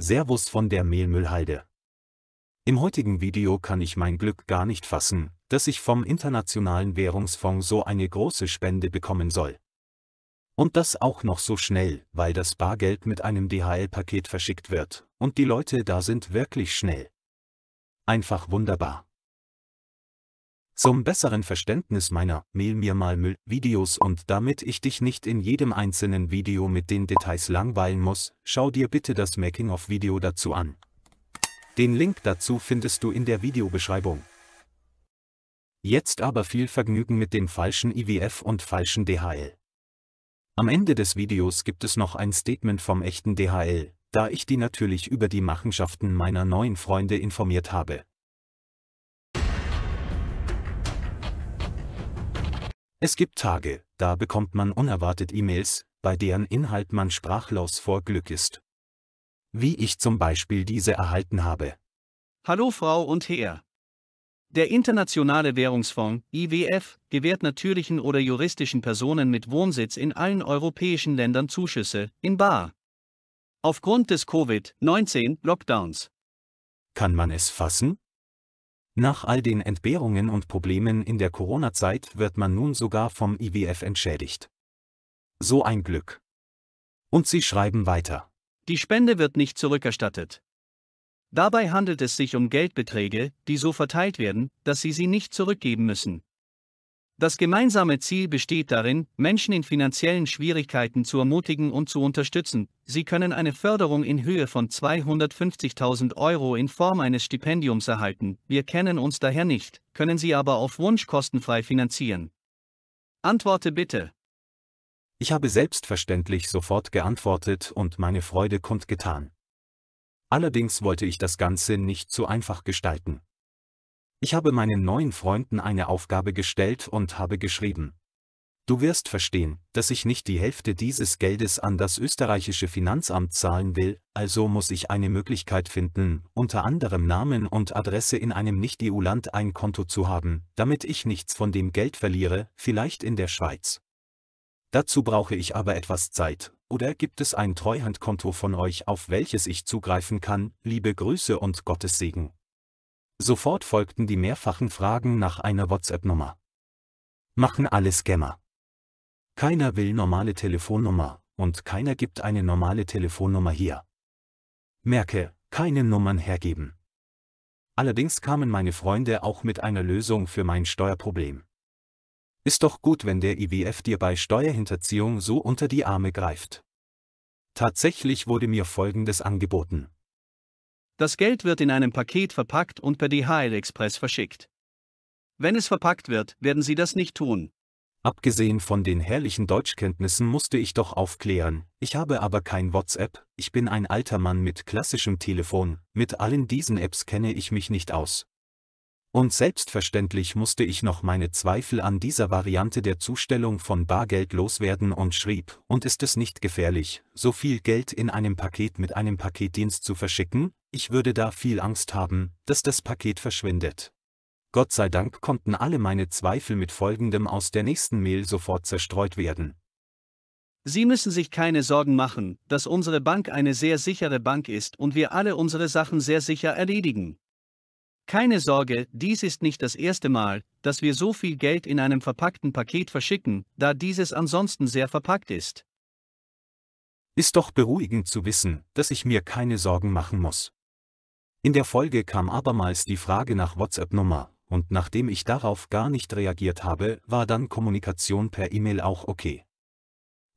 Servus von der Mehlmüllhalde. Im heutigen Video kann ich mein Glück gar nicht fassen, dass ich vom Internationalen Währungsfonds so eine große Spende bekommen soll. Und das auch noch so schnell, weil das Bargeld mit einem DHL-Paket verschickt wird, und die Leute da sind wirklich schnell. Einfach wunderbar. Zum besseren Verständnis meiner Mehl mir mal Müll Videos und damit ich dich nicht in jedem einzelnen Video mit den Details langweilen muss, schau dir bitte das Making-of-Video dazu an. Den Link dazu findest du in der Videobeschreibung. Jetzt aber viel Vergnügen mit dem falschen IWF und falschen DHL. Am Ende des Videos gibt es noch ein Statement vom echten DHL, da ich die natürlich über die Machenschaften meiner neuen Freunde informiert habe. Es gibt Tage, da bekommt man unerwartet E-Mails, bei deren Inhalt man sprachlos vor Glück ist. Wie ich zum Beispiel diese erhalten habe. Hallo Frau und Herr. Der Internationale Währungsfonds IWF gewährt natürlichen oder juristischen Personen mit Wohnsitz in allen europäischen Ländern Zuschüsse in Bar. Aufgrund des Covid-19-Lockdowns. Kann man es fassen? Nach all den Entbehrungen und Problemen in der Corona-Zeit wird man nun sogar vom IWF entschädigt. So ein Glück. Und sie schreiben weiter. Die Spende wird nicht zurückerstattet. Dabei handelt es sich um Geldbeträge, die so verteilt werden, dass sie sie nicht zurückgeben müssen. Das gemeinsame Ziel besteht darin, Menschen in finanziellen Schwierigkeiten zu ermutigen und zu unterstützen. Sie können eine Förderung in Höhe von 250.000 Euro in Form eines Stipendiums erhalten. Wir kennen uns daher nicht, können Sie aber auf Wunsch kostenfrei finanzieren. Antworte bitte. Ich habe selbstverständlich sofort geantwortet und meine Freude kundgetan. Allerdings wollte ich das Ganze nicht zu einfach gestalten. Ich habe meinen neuen Freunden eine Aufgabe gestellt und habe geschrieben. Du wirst verstehen, dass ich nicht die Hälfte dieses Geldes an das österreichische Finanzamt zahlen will, also muss ich eine Möglichkeit finden, unter anderem Namen und Adresse in einem Nicht-EU-Land ein Konto zu haben, damit ich nichts von dem Geld verliere, vielleicht in der Schweiz. Dazu brauche ich aber etwas Zeit, oder gibt es ein Treuhandkonto von euch, auf welches ich zugreifen kann? Liebe Grüße und Gottes Segen. Sofort folgten die mehrfachen Fragen nach einer WhatsApp-Nummer. Machen alle Scammer. Keiner will normale Telefonnummer, und keiner gibt eine normale Telefonnummer hier. Merke, keine Nummern hergeben. Allerdings kamen meine Freunde auch mit einer Lösung für mein Steuerproblem. Ist doch gut, wenn der IWF dir bei Steuerhinterziehung so unter die Arme greift. Tatsächlich wurde mir Folgendes angeboten. Das Geld wird in einem Paket verpackt und per DHL Express verschickt. Wenn es verpackt wird, werden Sie das nicht tun. Abgesehen von den herrlichen Deutschkenntnissen musste ich doch aufklären, ich habe aber kein WhatsApp, ich bin ein alter Mann mit klassischem Telefon, mit allen diesen Apps kenne ich mich nicht aus. Und selbstverständlich musste ich noch meine Zweifel an dieser Variante der Zustellung von Bargeld loswerden und schrieb, und ist es nicht gefährlich, so viel Geld in einem Paket mit einem Paketdienst zu verschicken? Ich würde da viel Angst haben, dass das Paket verschwindet. Gott sei Dank konnten alle meine Zweifel mit folgendem aus der nächsten Mail sofort zerstreut werden. Sie müssen sich keine Sorgen machen, dass unsere Bank eine sehr sichere Bank ist und wir alle unsere Sachen sehr sicher erledigen. Keine Sorge, dies ist nicht das erste Mal, dass wir so viel Geld in einem verpackten Paket verschicken, da dieses ansonsten sehr verpackt ist. Ist doch beruhigend zu wissen, dass ich mir keine Sorgen machen muss. In der Folge kam abermals die Frage nach WhatsApp-Nummer, und nachdem ich darauf gar nicht reagiert habe, war dann Kommunikation per E-Mail auch okay.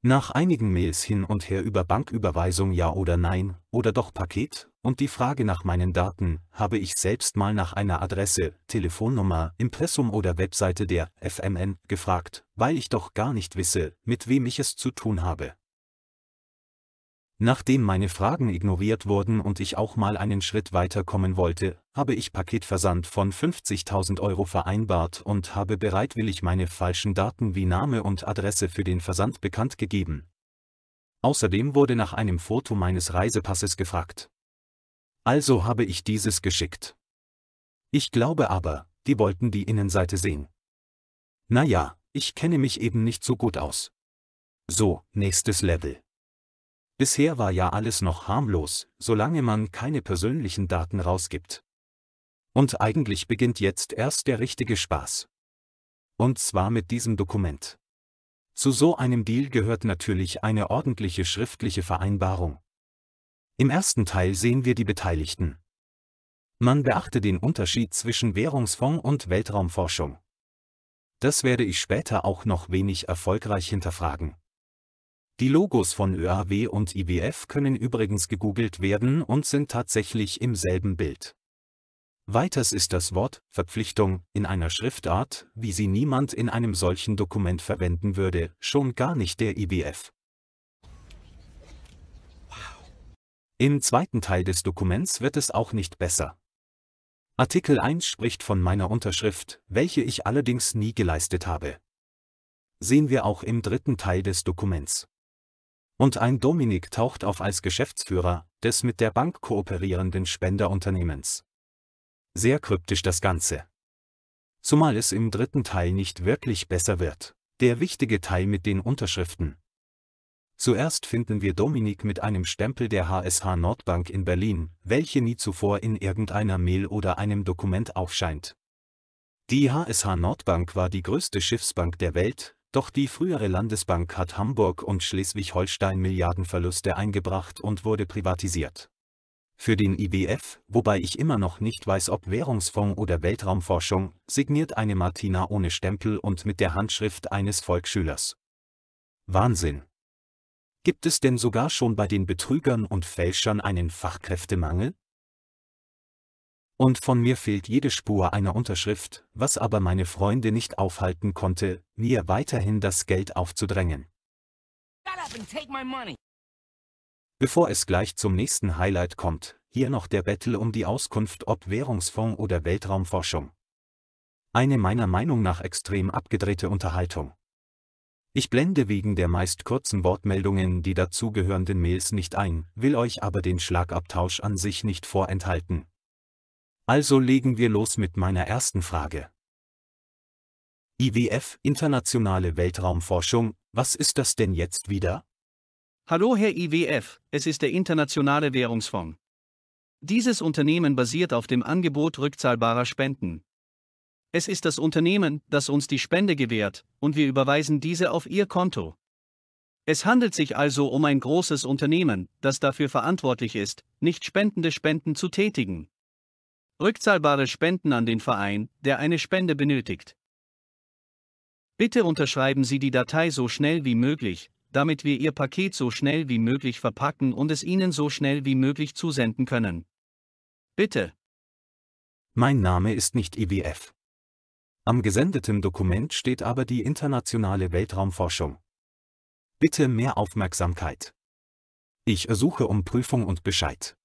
Nach einigen Mails hin und her über Banküberweisung ja oder nein, oder doch Paket und die Frage nach meinen Daten, habe ich selbst mal nach einer Adresse, Telefonnummer, Impressum oder Webseite der FMN gefragt, weil ich doch gar nicht wisse, mit wem ich es zu tun habe. Nachdem meine Fragen ignoriert wurden und ich auch mal einen Schritt weiter kommen wollte, habe ich Paketversand von 50.000 Euro vereinbart und habe bereitwillig meine falschen Daten wie Name und Adresse für den Versand bekannt gegeben. Außerdem wurde nach einem Foto meines Reisepasses gefragt. Also habe ich dieses geschickt. Ich glaube aber, die wollten die Innenseite sehen. Naja, ich kenne mich eben nicht so gut aus. So, nächstes Level. Bisher war ja alles noch harmlos, solange man keine persönlichen Daten rausgibt. Und eigentlich beginnt jetzt erst der richtige Spaß. Und zwar mit diesem Dokument. Zu so einem Deal gehört natürlich eine ordentliche schriftliche Vereinbarung. Im ersten Teil sehen wir die Beteiligten. Man beachte den Unterschied zwischen Währungsfonds und Weltraumforschung. Das werde ich später auch noch wenig erfolgreich hinterfragen. Die Logos von ÖAW und IWF können übrigens gegoogelt werden und sind tatsächlich im selben Bild. Weiters ist das Wort Verpflichtung in einer Schriftart, wie sie niemand in einem solchen Dokument verwenden würde, schon gar nicht der IWF. Im zweiten Teil des Dokuments wird es auch nicht besser. Artikel 1 spricht von meiner Unterschrift, welche ich allerdings nie geleistet habe. Sehen wir auch im dritten Teil des Dokuments. Und ein Dominik taucht auf als Geschäftsführer des mit der Bank kooperierenden Spenderunternehmens. Sehr kryptisch das Ganze. Zumal es im dritten Teil nicht wirklich besser wird. Der wichtige Teil mit den Unterschriften, Zuerst finden wir Dominik mit einem Stempel der HSH Nordbank in Berlin, welche nie zuvor in irgendeiner Mail oder einem Dokument aufscheint. Die HSH Nordbank war die größte Schiffsbank der Welt, doch die frühere Landesbank hat Hamburg und Schleswig-Holstein Milliardenverluste eingebracht und wurde privatisiert. Für den IWF, wobei ich immer noch nicht weiß ob Währungsfonds oder Weltraumforschung, signiert eine Martina ohne Stempel und mit der Handschrift eines Volksschülers. Wahnsinn. Gibt es denn sogar schon bei den Betrügern und Fälschern einen Fachkräftemangel? Und von mir fehlt jede Spur einer Unterschrift, was aber meine Freunde nicht aufhalten konnte, mir weiterhin das Geld aufzudrängen. Bevor es gleich zum nächsten Highlight kommt, hier noch der Battle um die Auskunft ob Währungsfonds oder Weltraumforschung. Eine meiner Meinung nach extrem abgedrehte Unterhaltung. Ich blende wegen der meist kurzen Wortmeldungen die dazugehörenden Mails nicht ein, will euch aber den Schlagabtausch an sich nicht vorenthalten. Also legen wir los mit meiner ersten Frage. IWF Internationale Weltraumforschung, was ist das denn jetzt wieder? Hallo Herr IWF, es ist der Internationale Währungsfonds. Dieses Unternehmen basiert auf dem Angebot rückzahlbarer Spenden, es ist das Unternehmen, das uns die Spende gewährt, und wir überweisen diese auf ihr Konto. Es handelt sich also um ein großes Unternehmen, das dafür verantwortlich ist, nicht spendende Spenden zu tätigen. Rückzahlbare Spenden an den Verein, der eine Spende benötigt. Bitte unterschreiben Sie die Datei so schnell wie möglich, damit wir Ihr Paket so schnell wie möglich verpacken und es Ihnen so schnell wie möglich zusenden können. Bitte. Mein Name ist nicht IWF. E am gesendeten Dokument steht aber die internationale Weltraumforschung. Bitte mehr Aufmerksamkeit. Ich ersuche um Prüfung und Bescheid.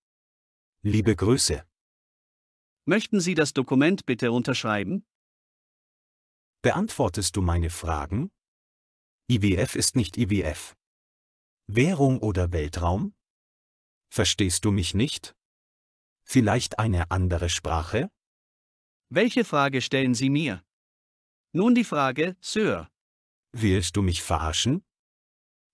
Liebe Grüße. Möchten Sie das Dokument bitte unterschreiben? Beantwortest du meine Fragen? IWF ist nicht IWF. Währung oder Weltraum? Verstehst du mich nicht? Vielleicht eine andere Sprache? Welche Frage stellen Sie mir? Nun die Frage, Sir. Willst du mich verarschen?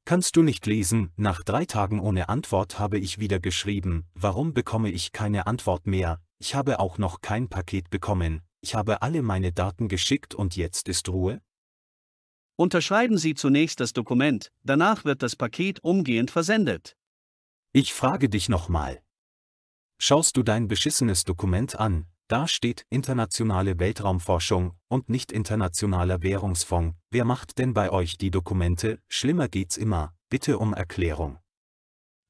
Kannst du nicht lesen, nach drei Tagen ohne Antwort habe ich wieder geschrieben, warum bekomme ich keine Antwort mehr, ich habe auch noch kein Paket bekommen, ich habe alle meine Daten geschickt und jetzt ist Ruhe? Unterschreiben Sie zunächst das Dokument, danach wird das Paket umgehend versendet. Ich frage dich nochmal. Schaust du dein beschissenes Dokument an, da steht internationale Weltraumforschung und nicht internationaler Währungsfonds. Wer macht denn bei euch die Dokumente? Schlimmer geht's immer. Bitte um Erklärung.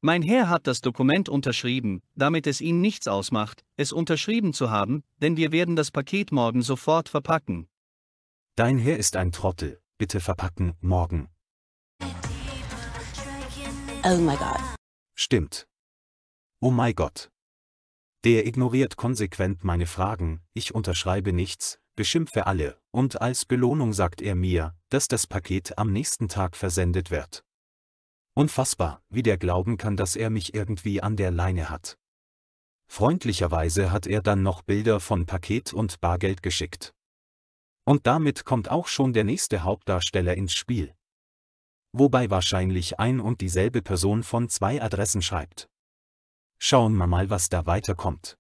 Mein Herr hat das Dokument unterschrieben, damit es Ihnen nichts ausmacht, es unterschrieben zu haben, denn wir werden das Paket morgen sofort verpacken. Dein Herr ist ein Trottel, bitte verpacken, morgen. Oh mein Gott. Stimmt. Oh mein Gott. Der ignoriert konsequent meine Fragen, ich unterschreibe nichts, beschimpfe alle, und als Belohnung sagt er mir, dass das Paket am nächsten Tag versendet wird. Unfassbar, wie der glauben kann, dass er mich irgendwie an der Leine hat. Freundlicherweise hat er dann noch Bilder von Paket und Bargeld geschickt. Und damit kommt auch schon der nächste Hauptdarsteller ins Spiel. Wobei wahrscheinlich ein und dieselbe Person von zwei Adressen schreibt. Schauen wir mal, was da weiterkommt.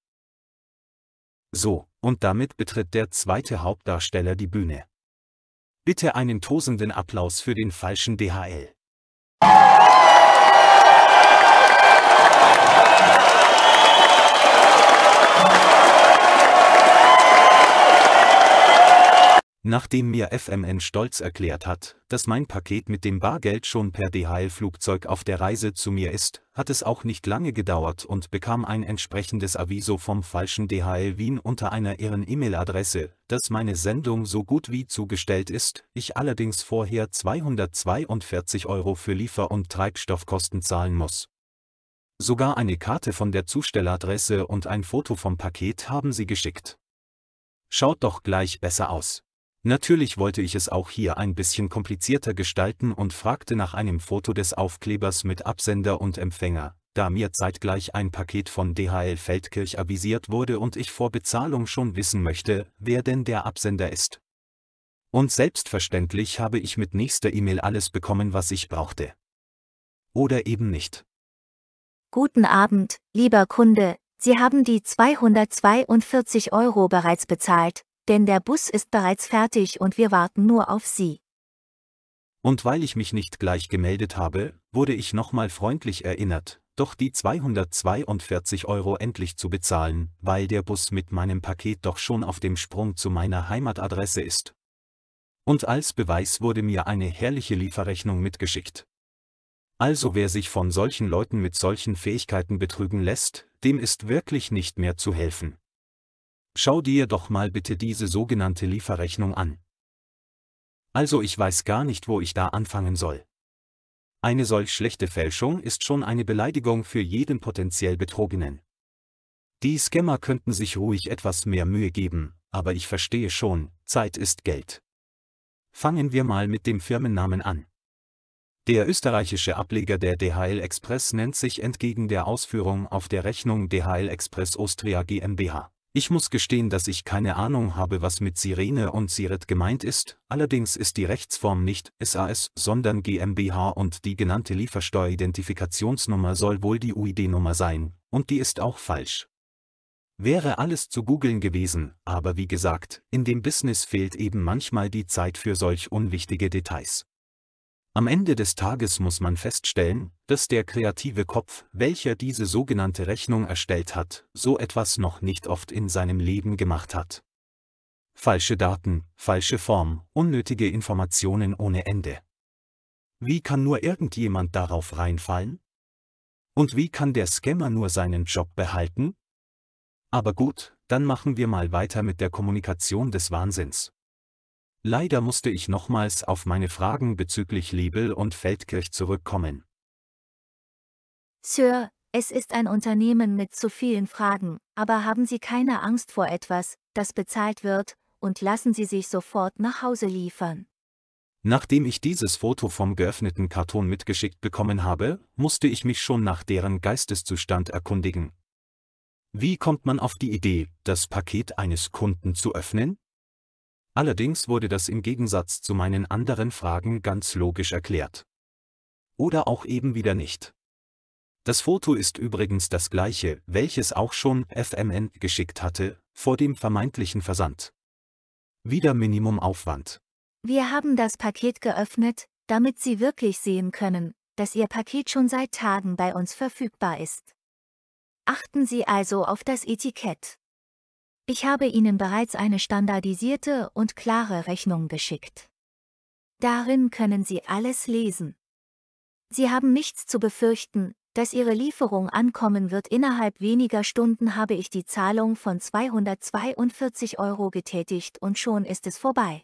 So, und damit betritt der zweite Hauptdarsteller die Bühne. Bitte einen tosenden Applaus für den falschen DHL. Nachdem mir FMN stolz erklärt hat, dass mein Paket mit dem Bargeld schon per DHL-Flugzeug auf der Reise zu mir ist, hat es auch nicht lange gedauert und bekam ein entsprechendes Aviso vom falschen DHL Wien unter einer irren E-Mail-Adresse, dass meine Sendung so gut wie zugestellt ist, ich allerdings vorher 242 Euro für Liefer- und Treibstoffkosten zahlen muss. Sogar eine Karte von der Zustelladresse und ein Foto vom Paket haben sie geschickt. Schaut doch gleich besser aus. Natürlich wollte ich es auch hier ein bisschen komplizierter gestalten und fragte nach einem Foto des Aufklebers mit Absender und Empfänger, da mir zeitgleich ein Paket von DHL Feldkirch avisiert wurde und ich vor Bezahlung schon wissen möchte, wer denn der Absender ist. Und selbstverständlich habe ich mit nächster E-Mail alles bekommen, was ich brauchte. Oder eben nicht. Guten Abend, lieber Kunde, Sie haben die 242 Euro bereits bezahlt denn der Bus ist bereits fertig und wir warten nur auf Sie. Und weil ich mich nicht gleich gemeldet habe, wurde ich nochmal freundlich erinnert, doch die 242 Euro endlich zu bezahlen, weil der Bus mit meinem Paket doch schon auf dem Sprung zu meiner Heimatadresse ist. Und als Beweis wurde mir eine herrliche Lieferrechnung mitgeschickt. Also wer sich von solchen Leuten mit solchen Fähigkeiten betrügen lässt, dem ist wirklich nicht mehr zu helfen. Schau dir doch mal bitte diese sogenannte Lieferrechnung an. Also ich weiß gar nicht, wo ich da anfangen soll. Eine solch schlechte Fälschung ist schon eine Beleidigung für jeden potenziell Betrogenen. Die Scammer könnten sich ruhig etwas mehr Mühe geben, aber ich verstehe schon, Zeit ist Geld. Fangen wir mal mit dem Firmennamen an. Der österreichische Ableger der DHL Express nennt sich entgegen der Ausführung auf der Rechnung DHL Express Austria GmbH. Ich muss gestehen, dass ich keine Ahnung habe, was mit Sirene und Siret gemeint ist, allerdings ist die Rechtsform nicht SAS, sondern GmbH und die genannte Liefersteueridentifikationsnummer soll wohl die UID-Nummer sein, und die ist auch falsch. Wäre alles zu googeln gewesen, aber wie gesagt, in dem Business fehlt eben manchmal die Zeit für solch unwichtige Details. Am Ende des Tages muss man feststellen, dass der kreative Kopf, welcher diese sogenannte Rechnung erstellt hat, so etwas noch nicht oft in seinem Leben gemacht hat. Falsche Daten, falsche Form, unnötige Informationen ohne Ende. Wie kann nur irgendjemand darauf reinfallen? Und wie kann der Scammer nur seinen Job behalten? Aber gut, dann machen wir mal weiter mit der Kommunikation des Wahnsinns. Leider musste ich nochmals auf meine Fragen bezüglich Liebel und Feldkirch zurückkommen. Sir, es ist ein Unternehmen mit zu vielen Fragen, aber haben Sie keine Angst vor etwas, das bezahlt wird, und lassen Sie sich sofort nach Hause liefern. Nachdem ich dieses Foto vom geöffneten Karton mitgeschickt bekommen habe, musste ich mich schon nach deren Geisteszustand erkundigen. Wie kommt man auf die Idee, das Paket eines Kunden zu öffnen? Allerdings wurde das im Gegensatz zu meinen anderen Fragen ganz logisch erklärt. Oder auch eben wieder nicht. Das Foto ist übrigens das gleiche, welches auch schon FMN geschickt hatte, vor dem vermeintlichen Versand. Wieder Minimumaufwand. Wir haben das Paket geöffnet, damit Sie wirklich sehen können, dass Ihr Paket schon seit Tagen bei uns verfügbar ist. Achten Sie also auf das Etikett. Ich habe Ihnen bereits eine standardisierte und klare Rechnung geschickt. Darin können Sie alles lesen. Sie haben nichts zu befürchten, dass Ihre Lieferung ankommen wird. Innerhalb weniger Stunden habe ich die Zahlung von 242 Euro getätigt und schon ist es vorbei.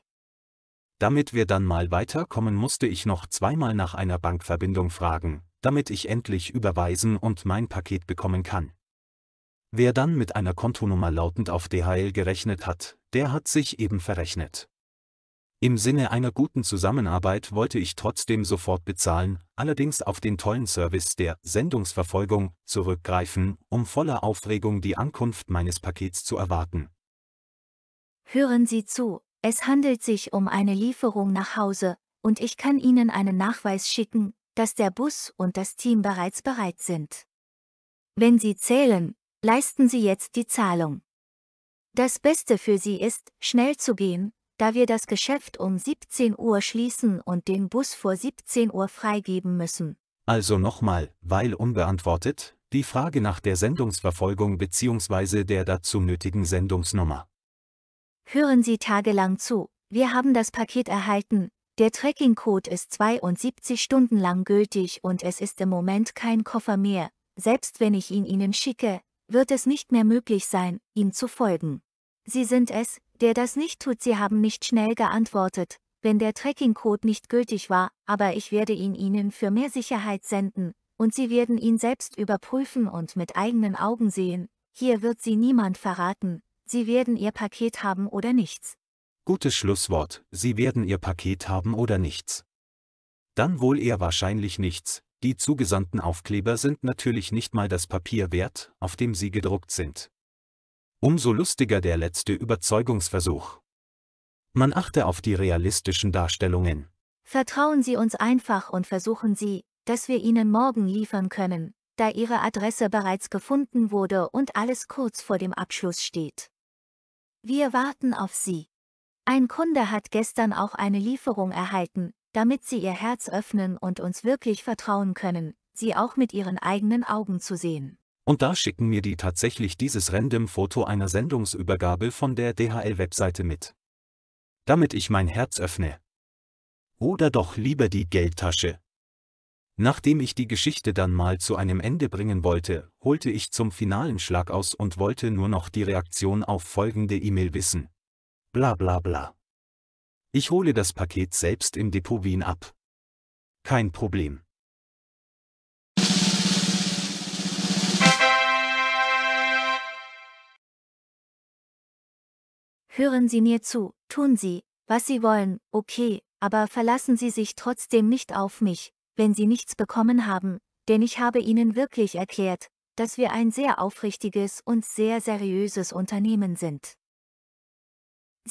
Damit wir dann mal weiterkommen, musste ich noch zweimal nach einer Bankverbindung fragen, damit ich endlich überweisen und mein Paket bekommen kann. Wer dann mit einer Kontonummer lautend auf DHL gerechnet hat, der hat sich eben verrechnet. Im Sinne einer guten Zusammenarbeit wollte ich trotzdem sofort bezahlen, allerdings auf den tollen Service der Sendungsverfolgung zurückgreifen, um voller Aufregung die Ankunft meines Pakets zu erwarten. Hören Sie zu, es handelt sich um eine Lieferung nach Hause, und ich kann Ihnen einen Nachweis schicken, dass der Bus und das Team bereits bereit sind. Wenn Sie zählen, Leisten Sie jetzt die Zahlung. Das Beste für Sie ist, schnell zu gehen, da wir das Geschäft um 17 Uhr schließen und den Bus vor 17 Uhr freigeben müssen. Also nochmal, weil unbeantwortet, die Frage nach der Sendungsverfolgung bzw. der dazu nötigen Sendungsnummer. Hören Sie tagelang zu, wir haben das Paket erhalten, der Tracking-Code ist 72 Stunden lang gültig und es ist im Moment kein Koffer mehr, selbst wenn ich ihn Ihnen schicke, wird es nicht mehr möglich sein, ihm zu folgen. Sie sind es, der das nicht tut. Sie haben nicht schnell geantwortet, wenn der Tracking-Code nicht gültig war, aber ich werde ihn Ihnen für mehr Sicherheit senden, und Sie werden ihn selbst überprüfen und mit eigenen Augen sehen, hier wird Sie niemand verraten, Sie werden Ihr Paket haben oder nichts. Gutes Schlusswort, Sie werden Ihr Paket haben oder nichts. Dann wohl eher wahrscheinlich nichts, die zugesandten Aufkleber sind natürlich nicht mal das Papier wert, auf dem sie gedruckt sind. Umso lustiger der letzte Überzeugungsversuch. Man achte auf die realistischen Darstellungen. Vertrauen Sie uns einfach und versuchen Sie, dass wir Ihnen morgen liefern können, da Ihre Adresse bereits gefunden wurde und alles kurz vor dem Abschluss steht. Wir warten auf Sie. Ein Kunde hat gestern auch eine Lieferung erhalten, damit sie ihr Herz öffnen und uns wirklich vertrauen können, sie auch mit ihren eigenen Augen zu sehen. Und da schicken mir die tatsächlich dieses random Foto einer Sendungsübergabe von der DHL-Webseite mit. Damit ich mein Herz öffne. Oder doch lieber die Geldtasche. Nachdem ich die Geschichte dann mal zu einem Ende bringen wollte, holte ich zum finalen Schlag aus und wollte nur noch die Reaktion auf folgende E-Mail wissen. Bla bla bla. Ich hole das Paket selbst im Depot Wien ab. Kein Problem. Hören Sie mir zu, tun Sie, was Sie wollen, okay, aber verlassen Sie sich trotzdem nicht auf mich, wenn Sie nichts bekommen haben, denn ich habe Ihnen wirklich erklärt, dass wir ein sehr aufrichtiges und sehr seriöses Unternehmen sind.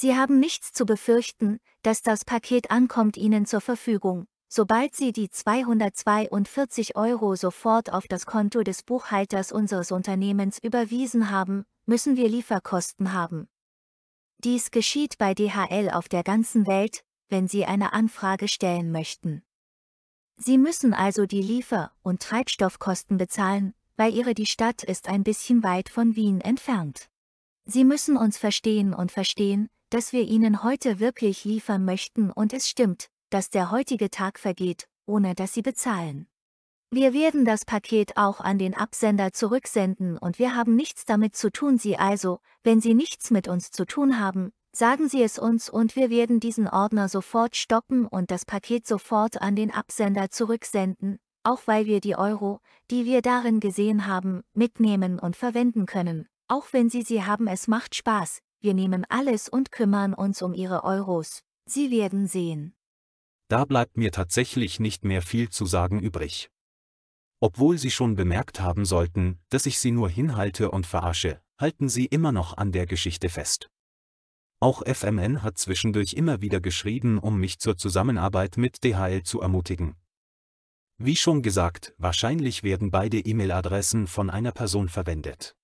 Sie haben nichts zu befürchten, dass das Paket ankommt Ihnen zur Verfügung, sobald Sie die 242 Euro sofort auf das Konto des Buchhalters unseres Unternehmens überwiesen haben, müssen wir Lieferkosten haben. Dies geschieht bei DHL auf der ganzen Welt, wenn Sie eine Anfrage stellen möchten. Sie müssen also die Liefer- und Treibstoffkosten bezahlen, weil Ihre die Stadt ist ein bisschen weit von Wien entfernt. Sie müssen uns verstehen und verstehen, das wir Ihnen heute wirklich liefern möchten und es stimmt, dass der heutige Tag vergeht, ohne dass Sie bezahlen. Wir werden das Paket auch an den Absender zurücksenden und wir haben nichts damit zu tun. Sie also, wenn Sie nichts mit uns zu tun haben, sagen Sie es uns und wir werden diesen Ordner sofort stoppen und das Paket sofort an den Absender zurücksenden, auch weil wir die Euro, die wir darin gesehen haben, mitnehmen und verwenden können. Auch wenn Sie sie haben, es macht Spaß, wir nehmen alles und kümmern uns um ihre Euros, Sie werden sehen. Da bleibt mir tatsächlich nicht mehr viel zu sagen übrig. Obwohl Sie schon bemerkt haben sollten, dass ich Sie nur hinhalte und verarsche, halten Sie immer noch an der Geschichte fest. Auch FMN hat zwischendurch immer wieder geschrieben, um mich zur Zusammenarbeit mit DHL zu ermutigen. Wie schon gesagt, wahrscheinlich werden beide E-Mail-Adressen von einer Person verwendet.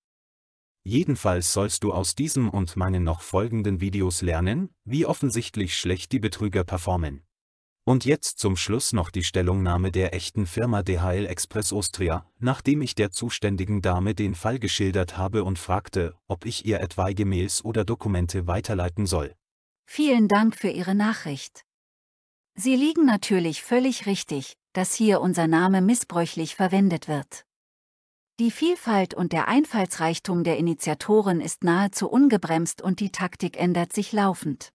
Jedenfalls sollst du aus diesem und meinen noch folgenden Videos lernen, wie offensichtlich schlecht die Betrüger performen. Und jetzt zum Schluss noch die Stellungnahme der echten Firma DHL Express Austria, nachdem ich der zuständigen Dame den Fall geschildert habe und fragte, ob ich ihr etwaige Mails oder Dokumente weiterleiten soll. Vielen Dank für Ihre Nachricht. Sie liegen natürlich völlig richtig, dass hier unser Name missbräuchlich verwendet wird. Die Vielfalt und der Einfallsreichtum der Initiatoren ist nahezu ungebremst und die Taktik ändert sich laufend.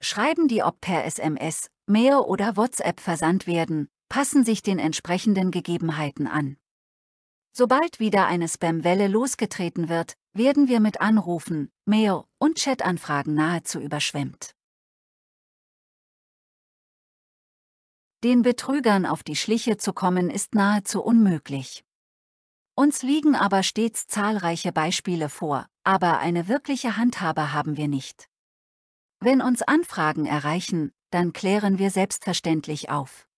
Schreiben die ob per SMS, Mail oder WhatsApp versandt werden, passen sich den entsprechenden Gegebenheiten an. Sobald wieder eine Spamwelle losgetreten wird, werden wir mit Anrufen, Mail und Chatanfragen nahezu überschwemmt. Den Betrügern auf die Schliche zu kommen ist nahezu unmöglich. Uns liegen aber stets zahlreiche Beispiele vor, aber eine wirkliche Handhabe haben wir nicht. Wenn uns Anfragen erreichen, dann klären wir selbstverständlich auf.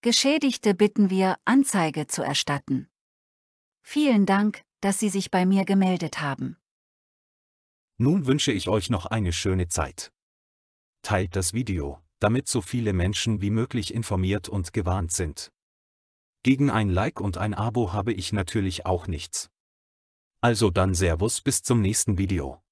Geschädigte bitten wir, Anzeige zu erstatten. Vielen Dank, dass Sie sich bei mir gemeldet haben. Nun wünsche ich euch noch eine schöne Zeit. Teilt das Video, damit so viele Menschen wie möglich informiert und gewarnt sind. Gegen ein Like und ein Abo habe ich natürlich auch nichts. Also dann Servus bis zum nächsten Video.